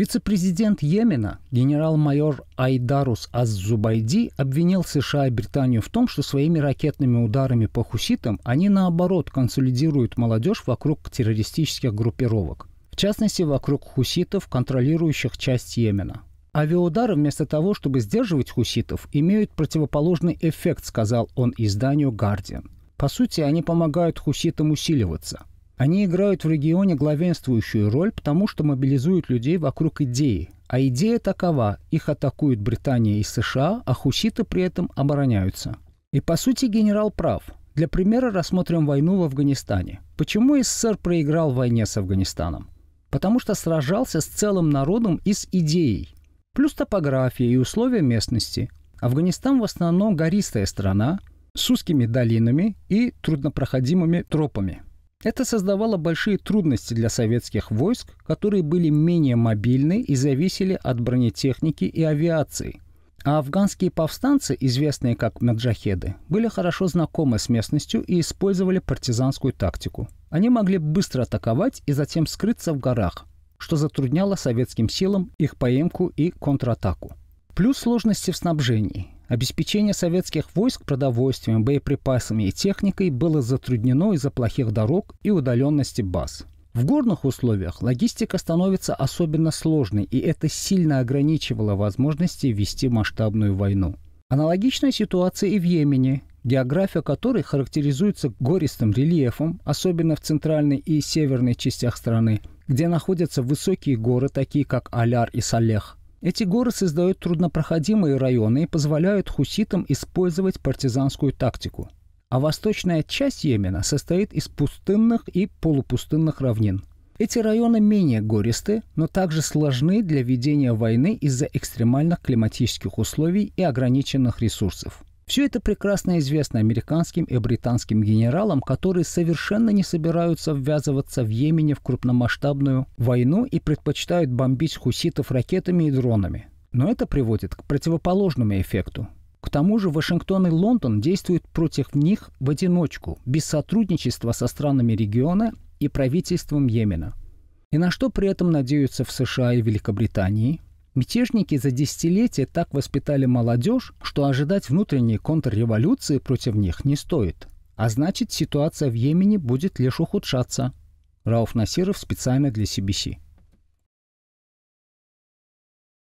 Вице-президент Йемена, генерал-майор Айдарус Аззубайди обвинил США и Британию в том, что своими ракетными ударами по хуситам они, наоборот, консолидируют молодежь вокруг террористических группировок. В частности, вокруг хуситов, контролирующих часть Йемена. Авиаудары вместо того, чтобы сдерживать хуситов, имеют противоположный эффект, сказал он изданию Guardian. По сути, они помогают хуситам усиливаться. Они играют в регионе главенствующую роль, потому что мобилизуют людей вокруг идеи. А идея такова – их атакуют Британия и США, а хуситы при этом обороняются. И по сути генерал прав. Для примера рассмотрим войну в Афганистане. Почему СССР проиграл в войне с Афганистаном? Потому что сражался с целым народом и с идеей. Плюс топография и условия местности. Афганистан в основном гористая страна с узкими долинами и труднопроходимыми тропами – это создавало большие трудности для советских войск, которые были менее мобильны и зависели от бронетехники и авиации. А афганские повстанцы, известные как маджахеды, были хорошо знакомы с местностью и использовали партизанскую тактику. Они могли быстро атаковать и затем скрыться в горах, что затрудняло советским силам их поимку и контратаку. Плюс сложности в снабжении. Обеспечение советских войск продовольствием, боеприпасами и техникой было затруднено из-за плохих дорог и удаленности баз. В горных условиях логистика становится особенно сложной, и это сильно ограничивало возможности вести масштабную войну. Аналогичная ситуация и в Йемене, география которой характеризуется гористым рельефом, особенно в центральной и северной частях страны, где находятся высокие горы, такие как Аляр и Салех, эти горы создают труднопроходимые районы и позволяют хуситам использовать партизанскую тактику. А восточная часть Йемена состоит из пустынных и полупустынных равнин. Эти районы менее гористы, но также сложны для ведения войны из-за экстремальных климатических условий и ограниченных ресурсов. Все это прекрасно известно американским и британским генералам, которые совершенно не собираются ввязываться в Йемене в крупномасштабную войну и предпочитают бомбить хуситов ракетами и дронами. Но это приводит к противоположному эффекту. К тому же Вашингтон и Лондон действуют против них в одиночку, без сотрудничества со странами региона и правительством Йемена. И на что при этом надеются в США и Великобритании – Мятежники за десятилетия так воспитали молодежь, что ожидать внутренней контрреволюции против них не стоит. А значит, ситуация в Йемене будет лишь ухудшаться. Рауф Насиров специально для CBC.